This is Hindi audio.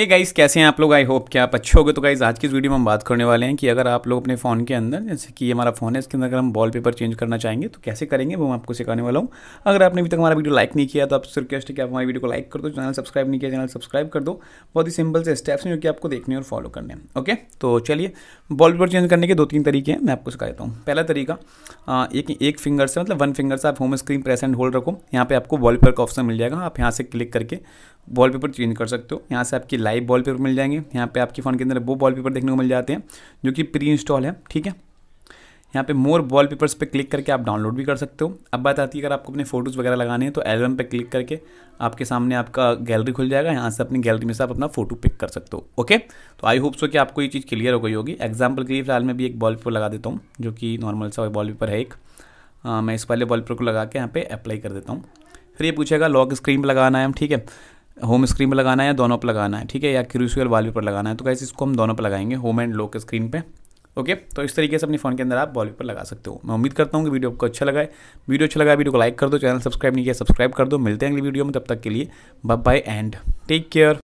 हे hey गाइस कैसे हैं आप लोग आई होप कि आप अच्छे होगे तो गाइस आज की इस वीडियो में हम बात करने वाले हैं कि अगर आप लोग अपने फ़ोन के अंदर जैसे कि ये हमारा फ़ोन है इसके अंदर अगर हम पेपर चेंज करना चाहेंगे तो कैसे करेंगे वो मैं आपको सिखाने वाला हूँ अगर आपने अभी तक हमारा वीडियो लाइक नहीं किया तो आपसे रिक्वेस्ट है कि आप हमारी वीडियो को लाइक कर दो चैनल सब्सक्राइब नहीं किया चैनल सब्सक्राइब कर दो बहुत ही सिंपल से स्टेप्स हैं जो कि आपको देखने और फॉलो करने हैं ओके तो चलिए पेपर चेंज करने के दो तीन तरीके हैं मैं आपको सिखा देता हूँ पहला तरीका एक एक फिंगर से मतलब वन फिंगर से आप home screen press and hold रखो यहाँ पर आपको पेपर का ऑप्शन मिल जाएगा आप यहाँ से क्लिक करके वॉलपेपर चेंज कर सकते हो यहाँ से आपकी लाइव वॉलपेपर मिल जाएंगे यहाँ पे आपके फ़ोन के अंदर वो वॉलपेपर देखने को मिल जाते हैं जो कि प्री इंस्टॉल है ठीक है यहाँ पे मोर वॉल पे पर क्लिक करके आप डाउनलोड भी कर सकते हो अब बात आती है अगर आपको अपने फोटोज़ वगैरह लगाने हैं तो एल्बम पे क्लिक करके आपके सामने आपका गैलरी खुल जाएगा यहाँ से अपनी गैलरी में से आप अपना फोटो पिक कर सकते हो ओके तो आई होप सो कि आपको ये चीज़ क्लियर हो गई होगी एग्जाम्पल के लिए फिलहाल मैं भी एक बॉल लगा देता हूँ जो कि नॉर्मल सा बॉल पेपर है एक आ, मैं इस वाले बॉल पेपर को लगा के यहाँ पर अप्लाई कर देता हूँ फिर ये पूछेगा लॉक स्क्रीन पर लगाना है ठीक है होम स्क्रीन पर लगाना है या दोनों पर लगाना है ठीक है या क्रूसियल वॉलपेपर पर लगाना है तो कैसे इसको हम दोनों पर लगाएंगे होम एंड लो के स्क्रीन पर ओके तो इस तरीके से अपने फ़ोन के अंदर आप वॉलपेपर लगा सकते हो मैं उम्मीद करता हूँ कि वीडियो आपको अच्छा लगा है वीडियो अच्छा लगा वीडियो को लाइक कर दो चैनल सब्सक्राइब नहीं किया सब्सक्राइब कर दो मिलते हैं अगली वीडियो में तब तक के लिए bye bye and take care